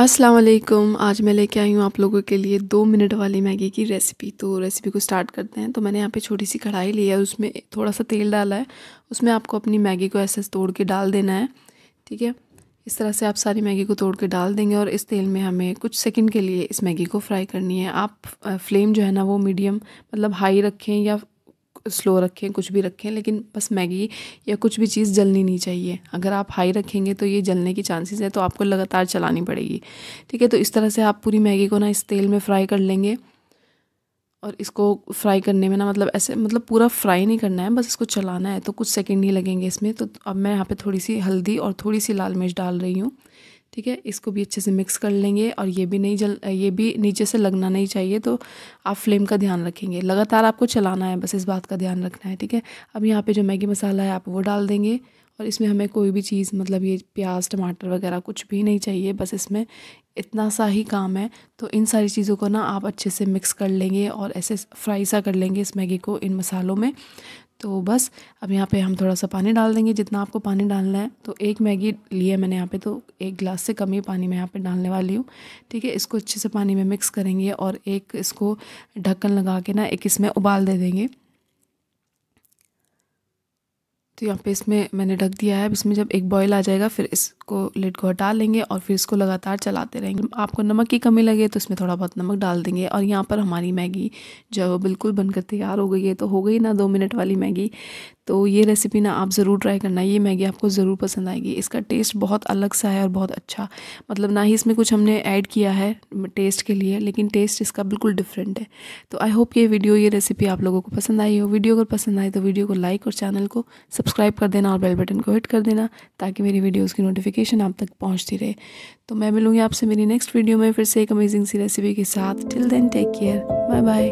अस्सलाम वालेकुम आज मैं लेके आई हूँ आप लोगों के लिए दो मिनट वाली मैगी की रेसिपी तो रेसिपी को स्टार्ट करते हैं तो मैंने यहाँ पे छोटी सी कढ़ाई ली है उसमें थोड़ा सा तेल डाला है उसमें आपको अपनी मैगी को ऐसे तोड़ के डाल देना है ठीक है इस तरह से आप सारी मैगी को तोड़ के डाल देंगे और इस तेल में हमें कुछ सेकंड के लिए इस मैगी को फ्राई करनी है आप फ्लेम जो है ना वो मीडियम मतलब हाई रखें या स्लो रखें कुछ भी रखें लेकिन बस मैगी या कुछ भी चीज़ जलनी नहीं चाहिए अगर आप हाई रखेंगे तो ये जलने की चांसेस है तो आपको लगातार चलानी पड़ेगी ठीक है तो इस तरह से आप पूरी मैगी को ना इस तेल में फ्राई कर लेंगे और इसको फ्राई करने में ना मतलब ऐसे मतलब पूरा फ्राई नहीं करना है बस इसको चलाना है तो कुछ सेकेंड ही लगेंगे इसमें तो अब मैं यहाँ पर थोड़ी सी हल्दी और थोड़ी सी लाल मिर्च डाल रही हूँ ठीक है इसको भी अच्छे से मिक्स कर लेंगे और ये भी नहीं जल ये भी नीचे से लगना नहीं चाहिए तो आप फ्लेम का ध्यान रखेंगे लगातार आपको चलाना है बस इस बात का ध्यान रखना है ठीक है अब यहाँ पे जो मैगी मसाला है आप वो डाल देंगे और इसमें हमें कोई भी चीज़ मतलब ये प्याज टमाटर वगैरह कुछ भी नहीं चाहिए बस इसमें इतना सा ही काम है तो इन सारी चीज़ों को ना आप अच्छे से मिक्स कर लेंगे और ऐसे फ्राई सा कर लेंगे इस मैगी को इन मसालों में तो बस अब यहाँ पे हम थोड़ा सा पानी डाल देंगे जितना आपको पानी डालना है तो एक मैगी ली है मैंने यहाँ पे तो एक गिलास से कम ही पानी मैं यहाँ पे डालने वाली हूँ ठीक है इसको अच्छे से पानी में मिक्स करेंगे और एक इसको ढक्कन लगा के ना एक इसमें उबाल दे देंगे तो यहाँ पे इसमें मैंने ढक दिया है अब इसमें जब एक बॉयल आ जाएगा फिर इसको लिड को हटा लेंगे और फिर इसको लगातार चलाते रहेंगे आपको नमक की कमी लगे तो इसमें थोड़ा बहुत नमक डाल देंगे और यहाँ पर हमारी मैगी जो है वो बिल्कुल बनकर तैयार हो गई है तो हो गई ना दो मिनट वाली मैगी तो ये रेसिपी ना आप ज़रूर ट्राई करना ये मैगी आपको ज़रूर पसंद आएगी इसका टेस्ट बहुत अलग सा है और बहुत अच्छा मतलब ना ही इसमें कुछ हमने ऐड किया है टेस्ट के लिए लेकिन टेस्ट इसका बिल्कुल डिफरेंट है तो आई होप ये वीडियो ये रेसिपी आप लोगों को पसंद आई हो वीडियो अगर पसंद आए तो वीडियो को लाइक और चैनल को सब्सक्राइब सब्सक्राइब कर देना और बेल बटन को हिट कर देना ताकि मेरी वीडियोज़ की नोटिफिकेशन आप तक पहुँचती रहे तो मैं मिलूँगी आपसे मेरी नेक्स्ट वीडियो में फिर से एक अमेजिंग सी रेसिपी के साथ till then take care bye bye